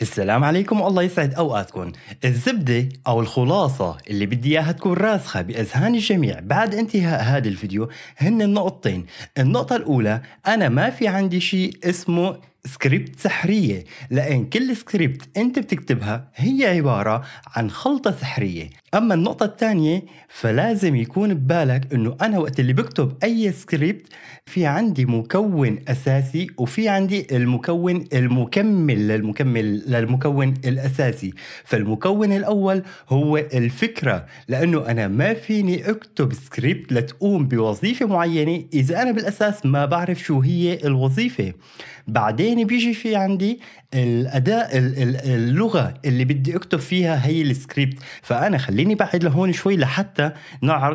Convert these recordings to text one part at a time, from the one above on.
السلام عليكم الله يسعد اوقاتكم الزبدة او الخلاصة اللي بدي اياها تكون راسخة باذهان الجميع بعد انتهاء هذا الفيديو هن النقطتين النقطة الاولى انا ما في عندي شيء اسمه سكريبت سحرية لأن كل سكريبت أنت بتكتبها هي عبارة عن خلطة سحرية أما النقطة الثانية فلازم يكون ببالك أنه أنا وقت اللي بكتب أي سكريبت في عندي مكون اساسي وفي عندي المكون المكمل للمكمل للمكون الاساسي فالمكون الاول هو الفكره لانه انا ما فيني اكتب سكريبت لتقوم بوظيفه معينه اذا انا بالاساس ما بعرف شو هي الوظيفه بعدين بيجي في عندي الاداء اللغه اللي بدي اكتب فيها هي السكريبت فانا خليني بعد لهون شوي لحتى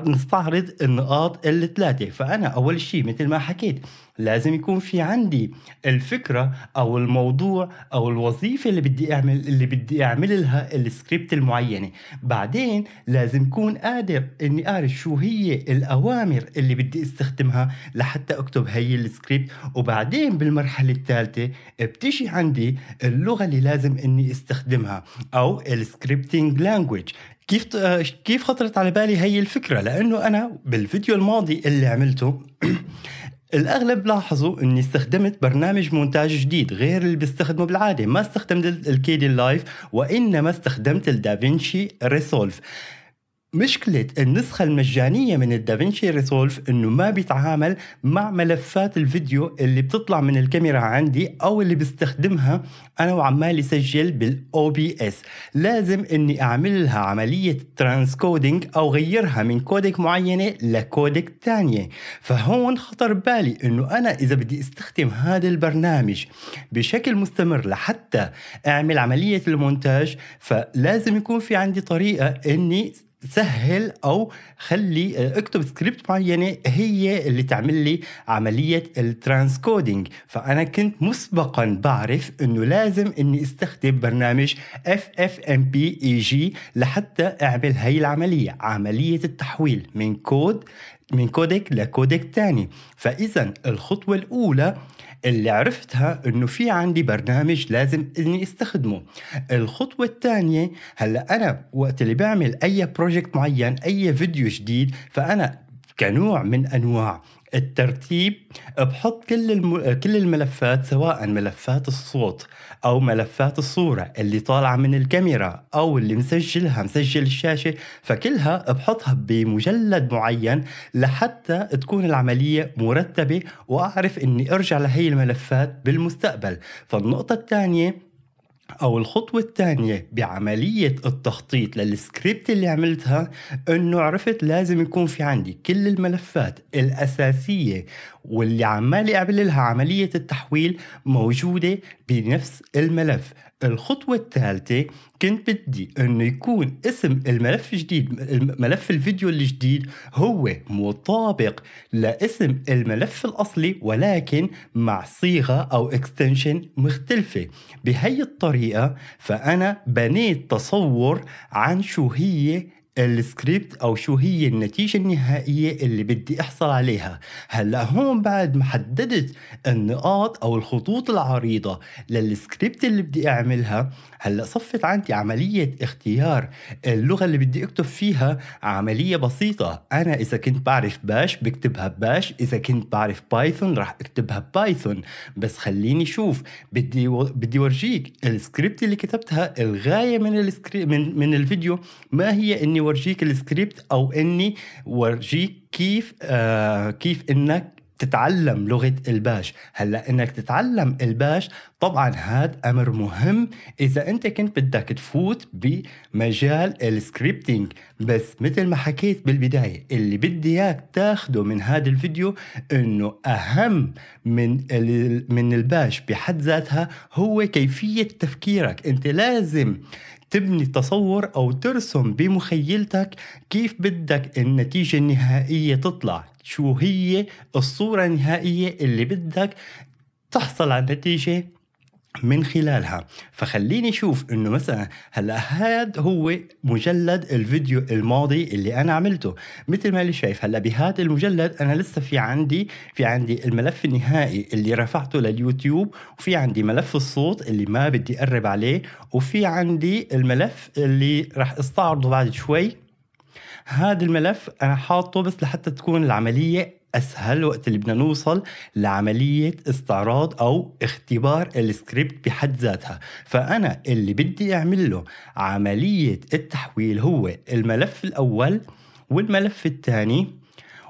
نستعرض النقاط الثلاثه فانا اول شيء مثل ما حكيت لازم يكون في عندي الفكره او الموضوع او الوظيفه اللي بدي اعمل اللي بدي اعمل لها السكريبت المعينه بعدين لازم اكون قادر اني اعرف شو هي الاوامر اللي بدي استخدمها لحتى اكتب هي السكريبت وبعدين بالمرحله الثالثه بتشي عندي اللغه اللي لازم اني استخدمها او السكريبتينج لانجويج كيف كيف خطرت على بالي هي الفكره لانه انا بالفيديو الماضي اللي عملته الاغلب لاحظوا اني استخدمت برنامج مونتاج جديد غير اللي بستخدمه بالعاده ما استخدمت الكيدي لايف وانما استخدمت الدافينشي ريسولف مشكلة النسخة المجانية من الدافنشي ريسولف انه ما بيتعامل مع ملفات الفيديو اللي بتطلع من الكاميرا عندي او اللي بستخدمها انا وعمال اسجل بالاو بي اس لازم اني اعمل لها عملية ترانسكودينج او غيرها من كودك معينة لكودك تانية فهون خطر بالي انه انا اذا بدي استخدم هذا البرنامج بشكل مستمر لحتى اعمل عملية المونتاج فلازم يكون في عندي طريقة اني سهل او خلي آه، اكتب سكريبت معينه هي اللي تعمل لي عمليه الترانسكودينج فانا كنت مسبقا بعرف انه لازم اني استخدم برنامج اف اف ام بي اي جي لحتى اعمل هي العمليه عمليه التحويل من كود من كودك لكودك تاني فاذا الخطوه الاولى اللي عرفتها انه في عندي برنامج لازم اني استخدمه الخطوه الثانيه هلا انا وقت اللي بعمل اي بروجكت معين اي فيديو جديد فانا كنوع من انواع الترتيب بحط كل الم... كل الملفات سواء ملفات الصوت او ملفات الصوره اللي طالعه من الكاميرا او اللي مسجلها مسجل الشاشه فكلها بحطها بمجلد معين لحتى تكون العمليه مرتبه واعرف اني ارجع لهي الملفات بالمستقبل فالنقطه الثانيه أو الخطوة الثانية بعملية التخطيط للسكريبت اللي عملتها إنه عرفت لازم يكون في عندي كل الملفات الأساسية واللي عمالي أعمل لها عملية التحويل موجودة بنفس الملف الخطوة الثالثة كنت بدي انه يكون اسم الملف الجديد ملف الفيديو الجديد هو مطابق لاسم الملف الاصلي ولكن مع صيغة او اكستنشن مختلفة بهي الطريقة فانا بنيت تصور عن شو هي السكريبت او شو هي النتيجة النهائية اللي بدي احصل عليها هلا هون بعد ما حددت النقاط او الخطوط العريضة للسكريبت اللي بدي اعملها هلا صفت عندي عملية اختيار اللغة اللي بدي اكتب فيها عملية بسيطة انا اذا كنت بعرف باش بكتبها باش اذا كنت بعرف بايثون راح اكتبها بايثون بس خليني شوف بدي و... بدي ورجيك السكريبت اللي كتبتها الغاية من السكريبت من, من الفيديو ما هي اني اورجيك السكريبت او اني اورجيك كيف آه كيف انك تتعلم لغة الباش هلا انك تتعلم الباش طبعا هاد امر مهم اذا انت كنت بدك تفوت بمجال السكريبتينج بس مثل ما حكيت بالبداية اللي بدي اياك تاخده من هذا الفيديو انه اهم من من الباش بحد ذاتها هو كيفية تفكيرك انت لازم تبني تصور او ترسم بمخيلتك كيف بدك النتيجه النهائيه تطلع شو هي الصورة النهائية اللي بدك تحصل على نتيجة من خلالها فخليني اشوف انه مثلا هلا هاد هو مجلد الفيديو الماضي اللي انا عملته مثل ما اللي شايف هلا بهذا المجلد انا لسه في عندي في عندي الملف النهائي اللي رفعته لليوتيوب وفي عندي ملف الصوت اللي ما بدي اقرب عليه وفي عندي الملف اللي راح استعرضه بعد شوي هذا الملف انا حاطه بس لحتى تكون العمليه اسهل وقت اللي بدنا نوصل لعمليه استعراض او اختبار السكريبت بحد ذاتها فانا اللي بدي اعمل له عمليه التحويل هو الملف الاول والملف الثاني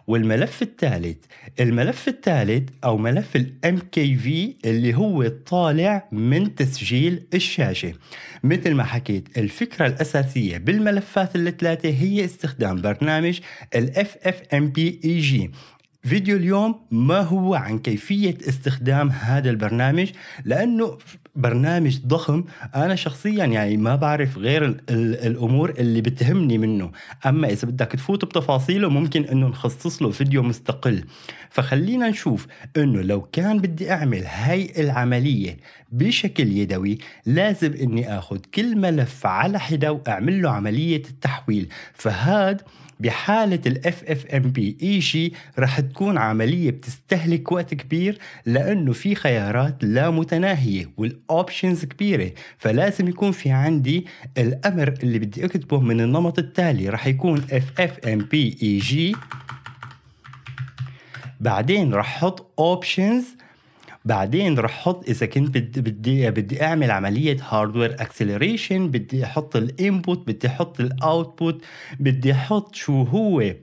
والملف الثالث الملف الثالث او ملف الام كي في اللي هو طالع من تسجيل الشاشه مثل ما حكيت الفكره الاساسيه بالملفات الثلاثه هي استخدام برنامج الاف اف ام بي اي جي فيديو اليوم ما هو عن كيفية استخدام هذا البرنامج لأنه برنامج ضخم انا شخصيا يعني ما بعرف غير الـ الـ الامور اللي بتهمني منه اما اذا بدك تفوت بتفاصيله ممكن انه نخصص له فيديو مستقل فخلينا نشوف انه لو كان بدي اعمل هاي العمليه بشكل يدوي لازم اني اخذ كل ملف على حده واعمل له عمليه التحويل فهاد بحالة ال FFMP اي شيء رح تكون عملية بتستهلك وقت كبير لأنه في خيارات لا متناهية والأوبشنز كبيرة فلازم يكون في عندي الأمر اللي بدي أكتبه من النمط التالي رح يكون FFMP اي جي بعدين رح أحط اوبشنز بعدين رح احط اذا كنت بدي بدي بدي اعمل عمليه هاردوير اكسلريشن بدي احط الانبوت بدي احط الاوتبوت بدي احط شو هو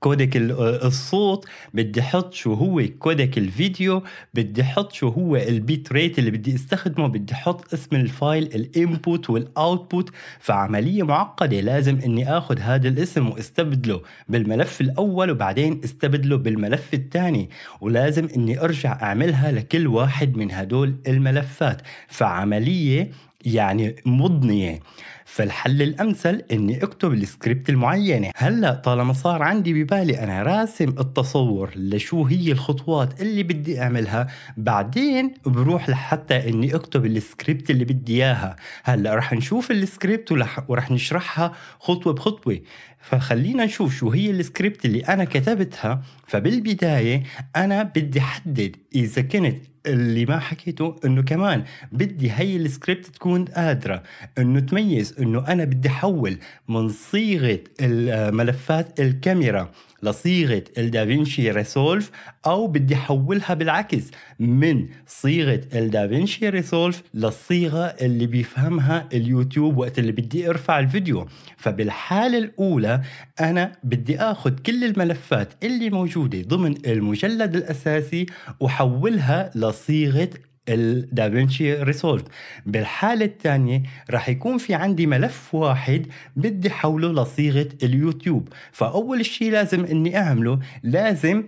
كودك الصوت بدي احط شو هو كودك الفيديو بدي احط شو هو البيت ريت اللي بدي استخدمه بدي احط اسم الفايل الانبوت والاوتبوت فعمليه معقده لازم اني اخذ هذا الاسم واستبدله بالملف الاول وبعدين استبدله بالملف الثاني ولازم اني ارجع اعملها لكل واحد من هدول الملفات فعمليه يعني مضنية فالحل الأمثل إني أكتب السكريبت المعينة هلأ طالما صار عندي ببالي أنا راسم التصور لشو هي الخطوات اللي بدي أعملها بعدين بروح لحتى إني أكتب السكريبت اللي بدي إياها هلأ رح نشوف السكريبت ورح نشرحها خطوة بخطوة فخلينا نشوف شو هي السكريبت اللي أنا كتبتها فبالبداية أنا بدي أحدد إذا كنت اللي ما حكيته انه كمان بدي هي السكريبت تكون قادره انه تميز انه انا بدي احول من صيغه الملفات آه، الكاميرا لصيغة الدافينشي ريسولف أو بدي حولها بالعكس من صيغة الدافينشي ريسولف للصيغة اللي بيفهمها اليوتيوب وقت اللي بدي ارفع الفيديو فبالحالة الأولى أنا بدي أخذ كل الملفات اللي موجودة ضمن المجلد الأساسي وحولها لصيغة الدافنشي ريسولف بالحالة الثانية رح يكون في عندي ملف واحد بدي احوله لصيغة اليوتيوب فأول شيء لازم اني اعمله لازم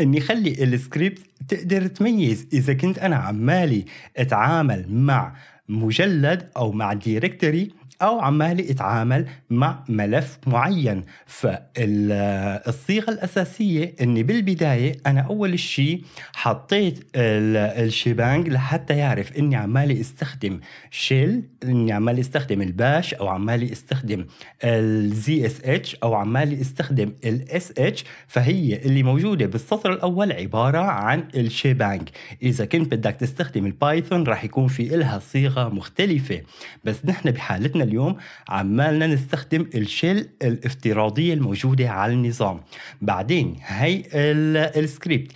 اني خلي السكريبت تقدر تميز اذا كنت انا عمالي اتعامل مع مجلد او مع ديركتوري أو عمال يتعامل مع ملف معين فالصيغة الأساسية أني بالبداية أنا أول شيء حطيت الشيبانج لحتى يعرف أني عمال استخدم شيل أني عمال استخدم الباش أو عمال استخدم الزي اس اتش أو عمال استخدم الاس اتش فهي اللي موجودة بالسطر الأول عبارة عن الشيبانج إذا كنت بدك تستخدم البايثون راح يكون في إلها صيغة مختلفة بس نحن بحالتنا اليوم عمالنا نستخدم الشيل الافتراضية الموجودة على النظام بعدين هي السكريبت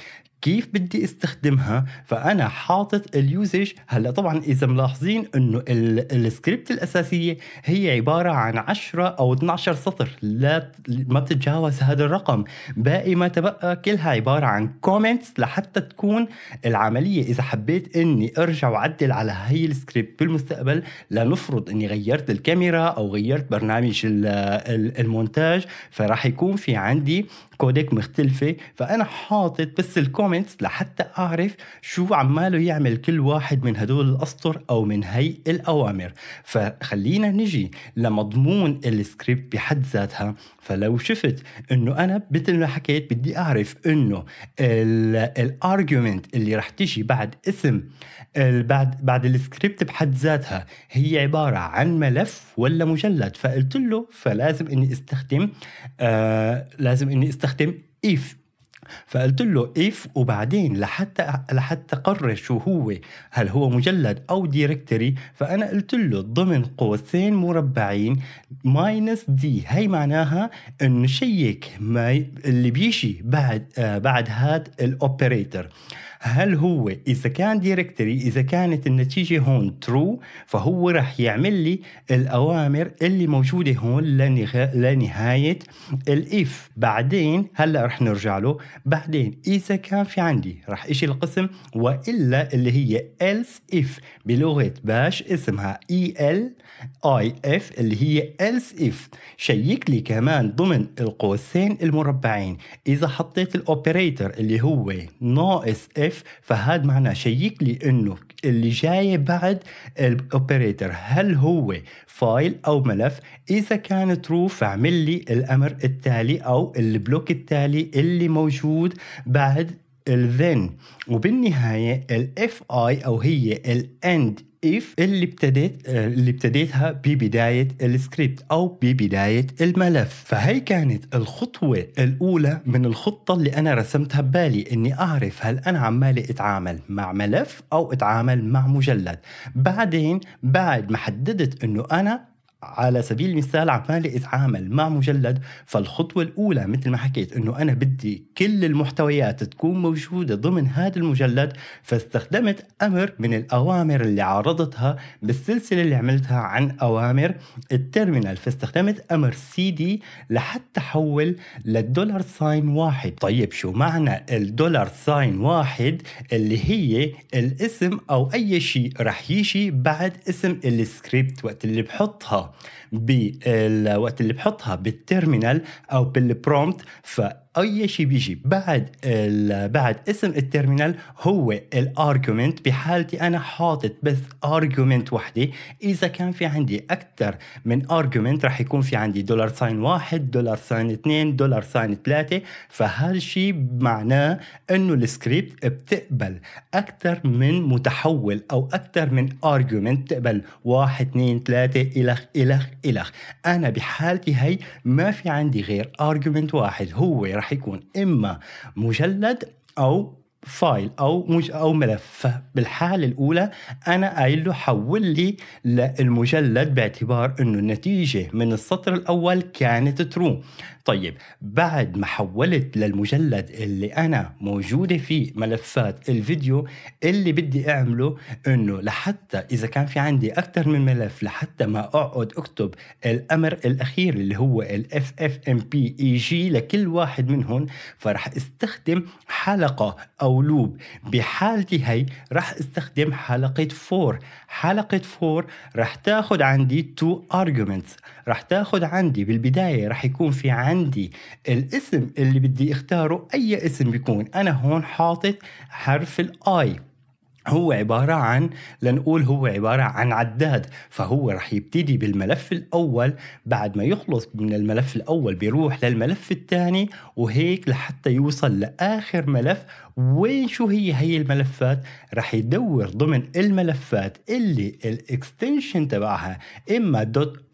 كيف بدي استخدمها فانا حاطط اليوزج هلا طبعا اذا ملاحظين انه السكريبت الاساسيه هي عباره عن 10 او 12 سطر لا ما بتتجاوز هذا الرقم باقي ما تبقى كلها عباره عن كومنتس لحتى تكون العمليه اذا حبيت اني ارجع وعدل على هي السكريبت بالمستقبل لنفرض اني غيرت الكاميرا او غيرت برنامج المونتاج فراح يكون في عندي كودك مختلفه فانا حاطط بس الكومنت الكومنتس لحتى اعرف شو عماله يعمل كل واحد من هدول الاسطر او من هي الاوامر فخلينا نجي لمضمون السكريبت بحد ذاتها فلو شفت انه انا مثل ما حكيت بدي اعرف انه الارجيومنت اللي رح تجي بعد اسم بعد بعد السكريبت بحد ذاتها هي عباره عن ملف ولا مجلد فقلت له فلازم اني استخدم آه لازم اني استخدم if فقلت له اف وبعدين لحتى لحتى قرر شو هو هل هو مجلد او ديركتري فانا قلت له ضمن قوسين مربعين ماينس دي هي معناها انه شيك ما اللي بيجي بعد آه بعد هاد آه هل هو اذا كان دايركتري اذا كانت النتيجه هون ترو فهو راح يعمل لي الاوامر اللي موجوده هون لنهايه الاف بعدين هلا راح نرجع له بعدين اذا كان في عندي راح اجي القسم والا اللي هي else if بلغه باش اسمها ال e اي اف اللي هي else if شيك لي كمان ضمن القوسين المربعين اذا حطيت الاوبريتور اللي هو ناقص اف فهاد معناه شيك لي انه اللي جاي بعد الاوبريتور هل هو فايل او ملف اذا كان ترو فاعمل لي الامر التالي او البلوك التالي اللي موجود بعد الذن وبالنهايه الاف اي او هي الاند اف اللي ابتديت آه، اللي ابتديتها ببدايه السكريبت او ببدايه الملف فهي كانت الخطوه الاولى من الخطه اللي انا رسمتها ببالي اني اعرف هل انا عمالي اتعامل مع ملف او اتعامل مع مجلد بعدين بعد ما حددت انه انا على سبيل المثال عمالي اتعامل مع مجلد فالخطوه الاولى مثل ما حكيت انه انا بدي كل المحتويات تكون موجوده ضمن هذا المجلد فاستخدمت امر من الاوامر اللي عرضتها بالسلسله اللي عملتها عن اوامر التيرمينال فاستخدمت امر سي دي لحتى حول للدولار ساين واحد طيب شو معنى الدولار ساين واحد اللي هي الاسم او اي شيء رح يجي بعد اسم السكريبت وقت اللي بحطها بالوقت اللي بحطها بالترمينال او بالبرومت ف اي شيء بيجي بعد بعد اسم الترمينال هو الارجيومنت بحالتي انا حاطط بس ارجيومنت وحده اذا كان في عندي اكثر من ارجيومنت رح يكون في عندي دولار ساين واحد دولار ساين اثنين دولار ساين ثلاثه فهالشيء معناه انه السكريبت بتقبل اكثر من متحول او اكثر من ارجيومنت بتقبل واحد اثنين ثلاثه الخ الخ الخ انا بحالتي هي ما في عندي غير ارجيومنت واحد هو رح راح يكون اما مجلد او فايل او مج او ملف فبالحاله الاولى انا قايل له حول لي للمجلد باعتبار انه النتيجه من السطر الاول كانت ترو طيب بعد ما حولت للمجلد اللي انا موجوده فيه ملفات الفيديو اللي بدي اعمله انه لحتى اذا كان في عندي اكثر من ملف لحتى ما اقعد اكتب الامر الاخير اللي هو الاف اف ام بي اي جي لكل واحد منهم فرح استخدم حلقه او مقلوب بحالتي هي رح استخدم حلقة فور حلقة فور رح تاخد عندي 2 arguments رح تاخد عندي بالبداية رح يكون في عندي الاسم اللي بدي اختاره اي اسم بيكون انا هون حاطط حرف الاي هو عبارة عن لنقول هو عبارة عن عداد فهو رح يبتدي بالملف الأول بعد ما يخلص من الملف الأول بيروح للملف الثاني وهيك لحتى يوصل لآخر ملف وين شو هي هي الملفات رح يدور ضمن الملفات اللي الاكستنشن تبعها إما دوت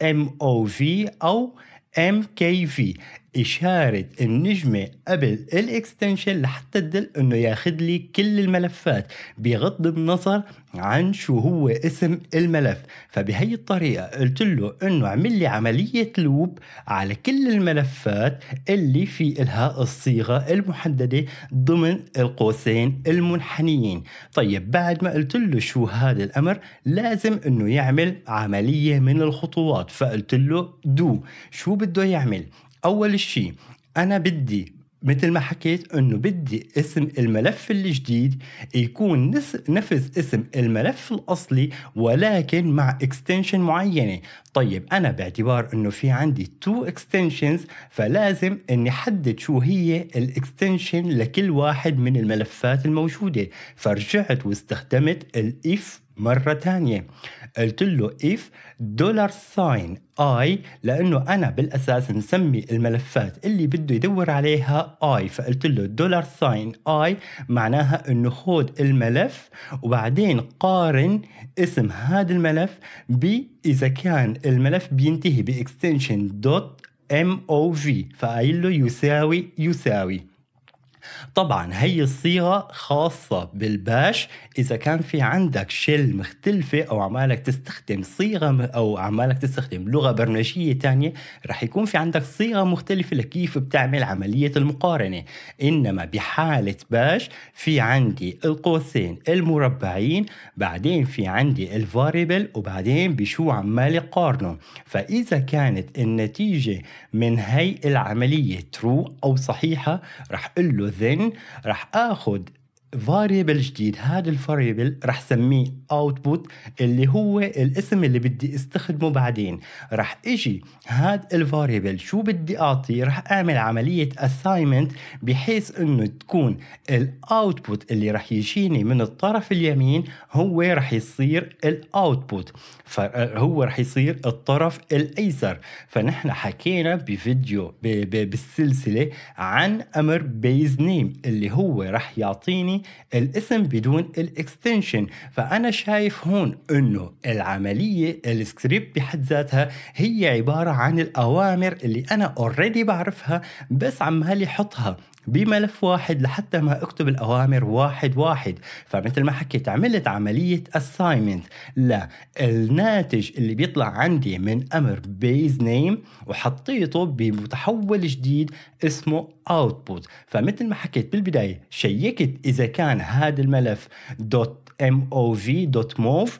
او في أو ام كي في إشارة النجمة قبل الإكستنشن لحتى تدل إنه ياخد لي كل الملفات بغض النظر عن شو هو اسم الملف فبهي الطريقة قلت له إنه عمل لي عملية لوب على كل الملفات اللي في إلها الصيغة المحددة ضمن القوسين المنحنيين طيب بعد ما قلت له شو هذا الأمر لازم إنه يعمل عملية من الخطوات فقلت له دو شو بده يعمل اول شيء انا بدي مثل ما حكيت انه بدي اسم الملف الجديد يكون نفس اسم الملف الاصلي ولكن مع اكستنشن معينه طيب انا باعتبار انه في عندي تو اكستنشنز فلازم اني حدد شو هي الاكستنشن لكل واحد من الملفات الموجوده فرجعت واستخدمت الاف مرة تانية قلت له if دولار ساين اي لانه انا بالاساس مسمي الملفات اللي بده يدور عليها اي فقلت له دولار ساين اي معناها انه خود الملف وبعدين قارن اسم هذا الملف باذا كان الملف بينتهي باكستنشن دوت ام او في فقايل له يساوي يساوي طبعا هي الصيغة خاصة بالباش إذا كان في عندك شل مختلفة أو عمالك تستخدم صيغة أو عمالك تستخدم لغة برمجية تانية رح يكون في عندك صيغة مختلفة لكيف بتعمل عملية المقارنة إنما بحالة باش في عندي القوسين المربعين بعدين في عندي الفاريبل وبعدين بشو عمال يقارنه فإذا كانت النتيجة من هي العملية ترو أو صحيحة رح له ذن راح اخد فاريبل جديد هذا الفاريبل رح سميه output اللي هو الاسم اللي بدي استخدمه بعدين رح اجي هذا الفاريبل شو بدي اعطي رح اعمل عملية assignment بحيث انه تكون output اللي رح يجيني من الطرف اليمين هو رح يصير output فهو رح يصير الطرف الايسر فنحن حكينا بفيديو بالسلسلة عن امر بيز نيم اللي هو رح يعطيني الاسم بدون الاكستنشن فأنا شايف هون أنه العملية السكريبت بحد ذاتها هي عبارة عن الأوامر اللي أنا اوريدي بعرفها بس عمالي حطها بملف واحد لحتى ما اكتب الاوامر واحد واحد فمثل ما حكيت عملت عمليه assignment للناتج اللي بيطلع عندي من امر بيز نيم وحطيته بمتحول جديد اسمه output فمثل ما حكيت بالبدايه شيكت اذا كان هذا الملف دوت mov.mov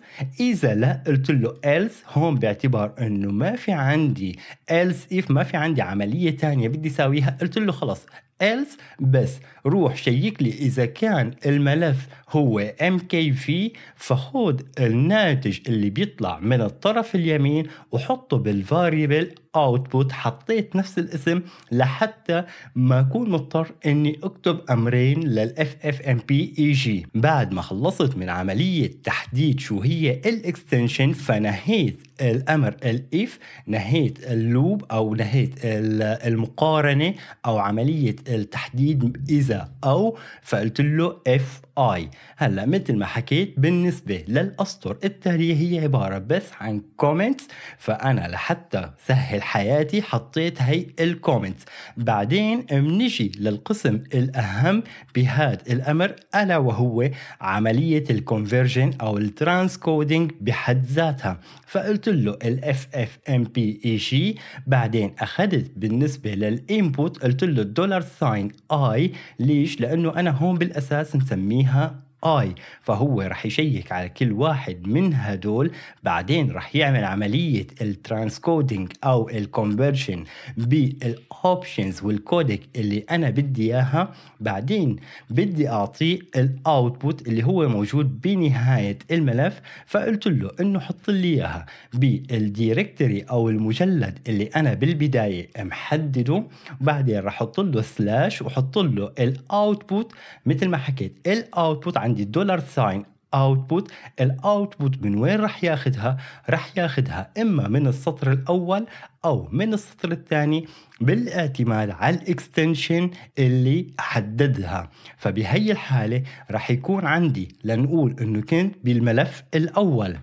اذا لا قلت له else هون باعتبار انه ما في عندي else if ما في عندي عمليه ثانيه بدي اساويها قلت له خلص else بس روح شيك لي اذا كان الملف هو ام كي في فخود الناتج اللي بيطلع من الطرف اليمين وحطه بالفاريبل اوتبوت حطيت نفس الاسم لحتى ما اكون مضطر اني اكتب امرين للاف اف ام بي اي جي بعد ما خلصت من عمليه تحديد شو هي الاكستنشن فنهيت الامر الاف نهيت اللوب او نهيت المقارنه او عمليه التحديد اذا او فقلت له اف اي هلا مثل ما حكيت بالنسبه للاسطر التاليه هي عباره بس عن كومنتس فانا لحتى سهل حياتي حطيت هي الكومنتس بعدين بنجي للقسم الاهم بهذا الامر الا وهو عمليه الكونفرجن او الترانسكودينج بحد ذاتها فقلت له ال اف ام بي اي جي بعدين اخذت بالنسبه للانبوت قلت له الدولار ساين اي ليش لانه انا هون بالاساس مسميها اي فهو رح يشيك على كل واحد من هدول بعدين رح يعمل عمليه الترانسكودينج او الكونفرجن بالاوبشنز والكودك اللي انا بدي اياها بعدين بدي اعطيه الاوتبوت اللي هو موجود بنهايه الملف فقلت له انه حط لي اياها بالديركتري او المجلد اللي انا بالبدايه محدده وبعدين رح احط له سلاش وحط له الاوتبوت مثل ما حكيت الاوتبوت عن عندي دولار ساين اوتبوت الاوتبوت من وين راح ياخذها راح ياخذها اما من السطر الاول او من السطر الثاني بالاعتماد على الاكستنشن اللي حددها فبهي الحاله راح يكون عندي لنقول انه كنت بالملف الاول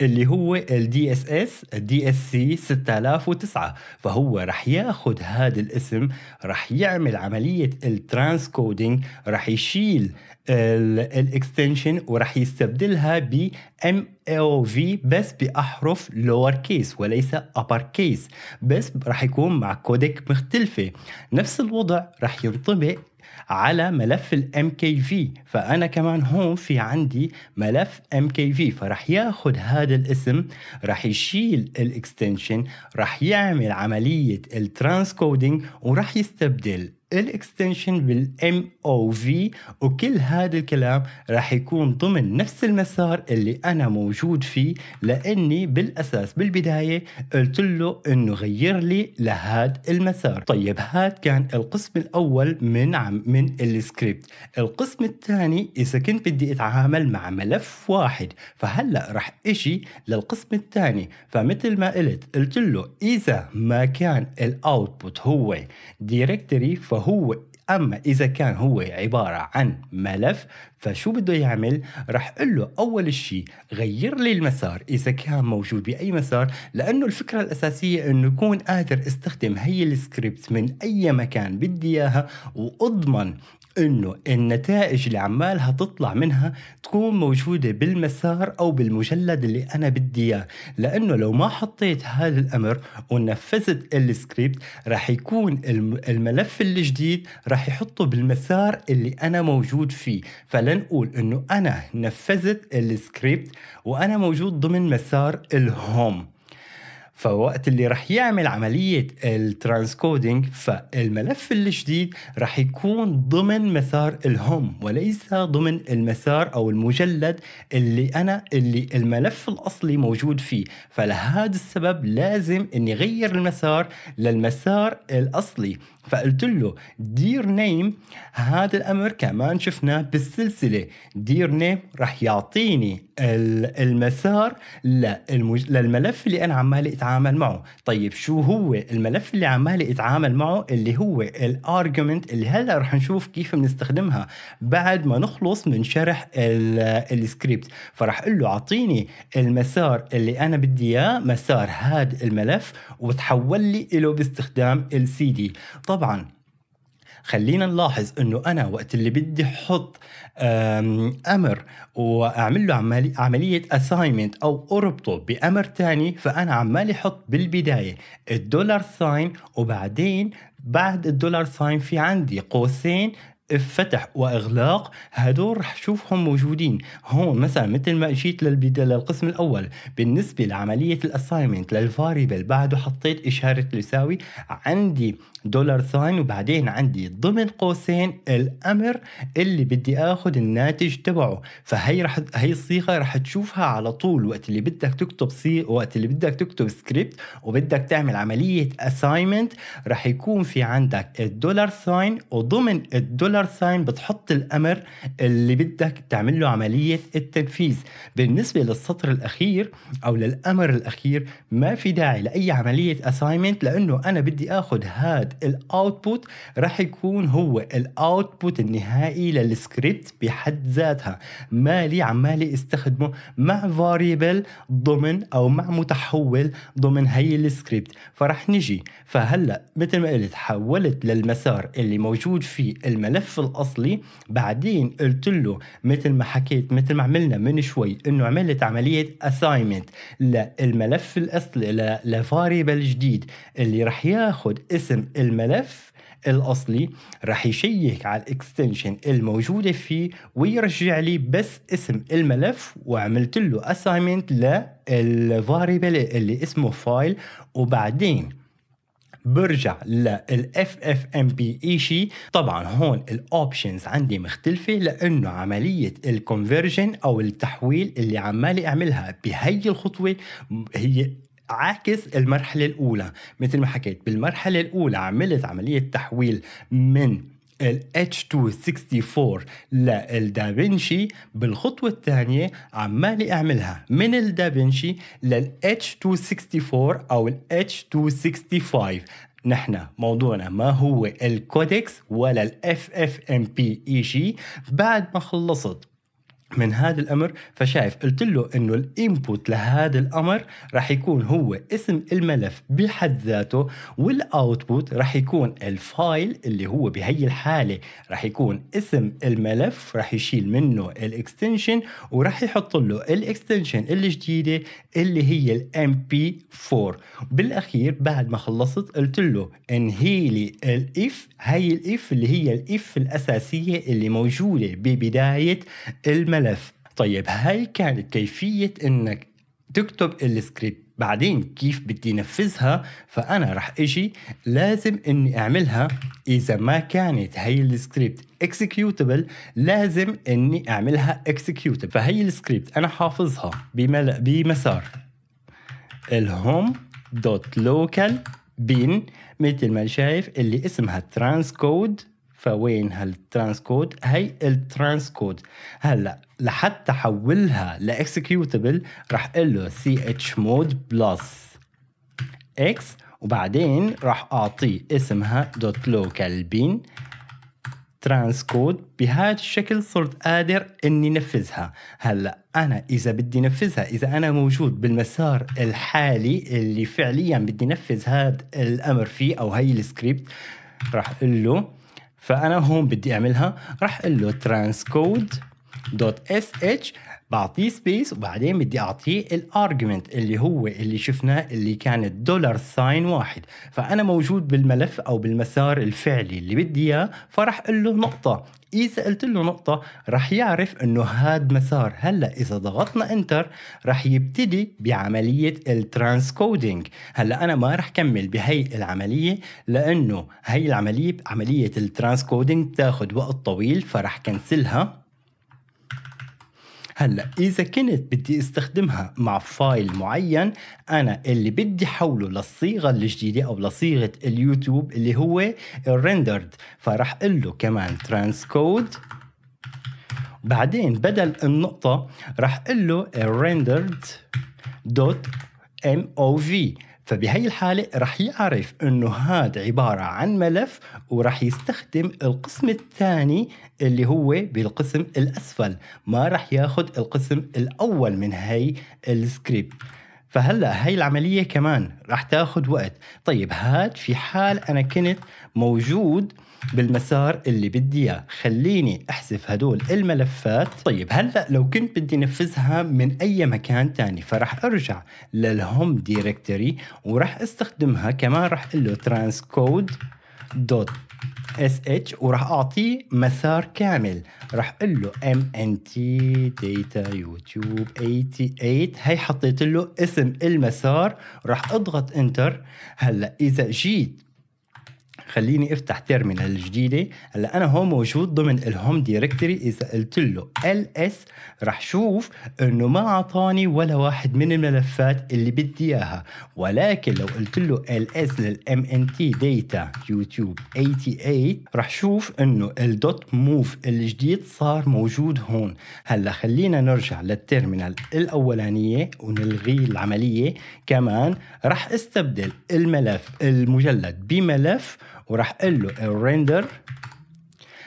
اللي هو الدي اس اس دي اس سي 6009 فهو رح ياخذ هذا الاسم رح يعمل عمليه الترانسكودينج رح يشيل الاكستنشن ورح يستبدلها ب ام او في بس باحرف لور كيس وليس ابر كيس بس رح يكون مع كودك مختلفه نفس الوضع رح ينطبق على ملف ال MKV فانا كمان هون في عندي ملف MKV فرح ياخد هذا الاسم رح يشيل الاكستنشن رح يعمل عمليه كودينج ورح يستبدل الاكستنشن بالام او في وكل هذا الكلام راح يكون ضمن نفس المسار اللي انا موجود فيه لاني بالاساس بالبدايه قلت له انه غير لي لهاد المسار طيب هاد كان القسم الاول من عم من السكريبت القسم الثاني اذا كنت بدي اتعامل مع ملف واحد فهلا راح اجي للقسم الثاني فمثل ما قلت قلت له اذا ما كان الاوتبوت هو دايركتوري فهو اما اذا كان هو عباره عن ملف فشو بده يعمل راح اقول له اول شيء غير لي المسار اذا كان موجود باي مسار لانه الفكره الاساسيه انه يكون قادر استخدم هي السكريبت من اي مكان بدي اياها واضمن انه النتائج اللي عمالها تطلع منها تكون موجوده بالمسار او بالمجلد اللي انا بدي اياه لانه لو ما حطيت هذا الامر ونفذت السكريبت راح يكون الملف الجديد راح يحطه بالمسار اللي انا موجود فيه فلنقول انه انا نفذت السكريبت وانا موجود ضمن مسار الهوم فوقت اللي رح يعمل عملية الترانسكودينج فالملف الجديد رح يكون ضمن مسار الهوم وليس ضمن المسار أو المجلد اللي أنا اللي الملف الأصلي موجود فيه فلهذا السبب لازم أني غير المسار للمسار الأصلي فقلت له دير نيم هذا الامر كمان شفناه بالسلسله دير نيم راح يعطيني المسار للمج... للملف اللي انا عمالي اتعامل معه طيب شو هو الملف اللي عمالي اتعامل معه اللي هو الارجمنت اللي هلا راح نشوف كيف بنستخدمها بعد ما نخلص من شرح السكريبت فراح اقول له اعطيني المسار اللي انا بدي اياه مسار هذا الملف وتحول لي له باستخدام السي دي طبعا طبعا خلينا نلاحظ انه انا وقت اللي بدي احط امر واعمل له عمليه اساينمنت او اربطه بامر تاني فانا عمالي احط بالبدايه الدولار ساين وبعدين بعد الدولار ساين في عندي قوسين فتح واغلاق هدول رح تشوفهم موجودين هون مثلا مثل ما اجيت للبدا للقسم الاول بالنسبه لعمليه الاساينمنت للفاريبل بعده حطيت اشاره يساوي عندي دولار ساين وبعدين عندي ضمن قوسين الامر اللي بدي اخذ الناتج تبعه فهي رح هي الصيغه رح تشوفها على طول وقت اللي بدك تكتب سي وقت اللي بدك تكتب سكريبت وبدك تعمل عمليه اساينمنت رح يكون في عندك الدولار ساين وضمن الدولار الدولار ساين بتحط الامر اللي بدك تعمل له عمليه التنفيذ بالنسبه للسطر الاخير او للامر الاخير ما في داعي لاي عمليه اساينمنت لانه انا بدي اخذ هذا الاوتبوت رح يكون هو الاوتبوت النهائي للسكريبت بحد ذاتها مالي عمالي استخدمه مع فاريبل ضمن او مع متحول ضمن هي السكريبت فرح نجي فهلا مثل ما قلت حولت للمسار اللي موجود فيه الملف الملف الاصلي بعدين قلت له مثل ما حكيت مثل ما عملنا من شوي انه عملت عمليه اساينمنت للملف الاصلي لفاريبل جديد اللي راح ياخذ اسم الملف الاصلي راح يشيك على الاكستنشن الموجوده فيه ويرجع لي بس اسم الملف وعملت له اساينمنت للفاريبل اللي اسمه فايل وبعدين برجع للاف اف ام بي اي شي طبعا هون الاوبشنز عندي مختلفه لانه عمليه الكونفرجن او التحويل اللي عمالي اعملها بهي الخطوه هي عاكس المرحله الاولى مثل ما حكيت بالمرحله الاولى عملت عمليه تحويل من ال H264 للدافنشي بالخطوة الثانية عمالي أعملها من الدافنشي لل H264 أو ال H265 نحن موضوعنا ما هو الكودكس ولا ال FFmpeg بعد ما خلصت من هذا الامر فشايف قلت له انه الانبوت لهذا الامر راح يكون هو اسم الملف بحد ذاته والاوتبوت راح يكون الفايل اللي هو بهي الحاله راح يكون اسم الملف راح يشيل منه الاكستنشن وراح يحط له الاكستنشن الجديده اللي هي الام بي 4 بالاخير بعد ما خلصت قلت له انهي لي الاف هي الاف اللي هي الاف الاساسيه اللي موجوده ببدايه الملف الملف طيب هاي كانت كيفية انك تكتب السكريبت بعدين كيف بدي نفذها فأنا رح إجي لازم إني أعملها إذا ما كانت هي السكريبت اكسكيوتبل لازم إني أعملها اكسكيوتبل فهي السكريبت أنا حافظها بمل... بمسار الهوم دوت لوكال بين مثل ما شايف اللي اسمها ترانس كود فوين هالترانس كود هي الترانس كود هلا لحتى حولها لاكسكيوتبل راح اقول له سي اتش مود بلس اكس وبعدين راح اعطيه اسمها دوت لوكال بين ترانس كود بهذا الشكل صرت قادر اني نفذها هلا انا اذا بدي نفذها اذا انا موجود بالمسار الحالي اللي فعليا بدي نفذ هذا الامر فيه او هي السكريبت راح اقول له فانا هون بدي اعملها راح اقول له ترانس كود دوت اس اتش بعطيه سبيس وبعدين بدي اعطيه الارجمنت اللي هو اللي شفناه اللي كانت دولار ساين واحد فانا موجود بالملف او بالمسار الفعلي اللي بدي اياه فراح اقول له نقطه اذا قلت له نقطه راح يعرف انه هاد مسار هلا اذا ضغطنا انتر راح يبتدي بعمليه الترانسكودينج هلا انا ما راح كمل بهي العمليه لانه هي العمليه عمليه الترانسكودينج تاخذ وقت طويل فراح كنسلها هلا اذا كنت بدي استخدمها مع فايل معين انا اللي بدي حوله للصيغه الجديده او لصيغه اليوتيوب اللي هو الريندرد فراح اقول له كمان ترانسكود بعدين بدل النقطه راح اقول له الريندرد دوت ام او في فبهي الحالة رح يعرف أنه هاد عبارة عن ملف ورح يستخدم القسم الثاني اللي هو بالقسم الأسفل ما رح ياخد القسم الأول من هي السكريبت فهلا هاي العملية كمان رح تاخد وقت طيب هاد في حال أنا كنت موجود بالمسار اللي بدي اياه خليني احذف هدول الملفات طيب هلا لو كنت بدي نفذها من اي مكان تاني فرح ارجع للهوم دايركتوري وراح استخدمها كمان راح اقول له ترانسكود دوت اس اتش وراح اعطيه مسار كامل راح اقول له ام ان تي داتا يوتيوب 88 هي حطيت له اسم المسار راح اضغط انتر هلا اذا جيت خليني افتح تيرمينال جديده هلا انا هون موجود ضمن الهوم دايركتوري اذا قلت له ال اس رح شوف انه ما اعطاني ولا واحد من الملفات اللي بدي اياها ولكن لو قلت له ال اس للام ان تي داتا يوتيوب 88 رح شوف انه الدوت موف الجديد صار موجود هون هلا خلينا نرجع للتيرمينال الاولانيه ونلغي العمليه كمان رح استبدل الملف المجلد بملف وراح اقول له الريندر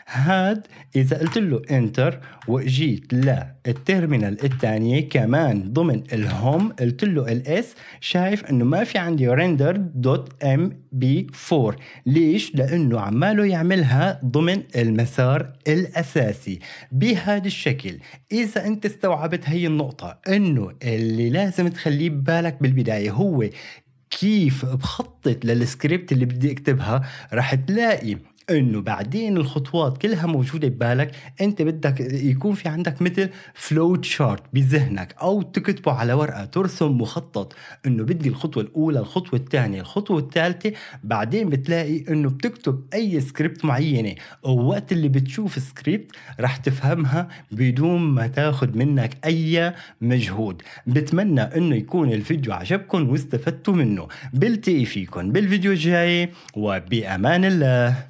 هاد اذا قلت له انتر واجيت للتيرمينال الثانيه كمان ضمن الهوم قلت له الاس شايف انه ما في عندي ريندر دوت ام بي 4 ليش لانه عماله يعملها ضمن المسار الاساسي بهذا الشكل اذا انت استوعبت هي النقطه انه اللي لازم تخليه ببالك بالبدايه هو كيف بخطط للسكريبت اللي بدي اكتبها رح تلاقي انه بعدين الخطوات كلها موجوده ببالك انت بدك يكون في عندك مثل فلو تشارت بذهنك او تكتبه على ورقه ترسم مخطط انه بدي الخطوه الاولى الخطوه الثانيه الخطوه الثالثه بعدين بتلاقي انه بتكتب اي سكريبت معينه ووقت اللي بتشوف سكريبت رح تفهمها بدون ما تاخذ منك اي مجهود بتمنى انه يكون الفيديو عجبكم واستفدتوا منه بلتقي فيكم بالفيديو الجاي وبامان الله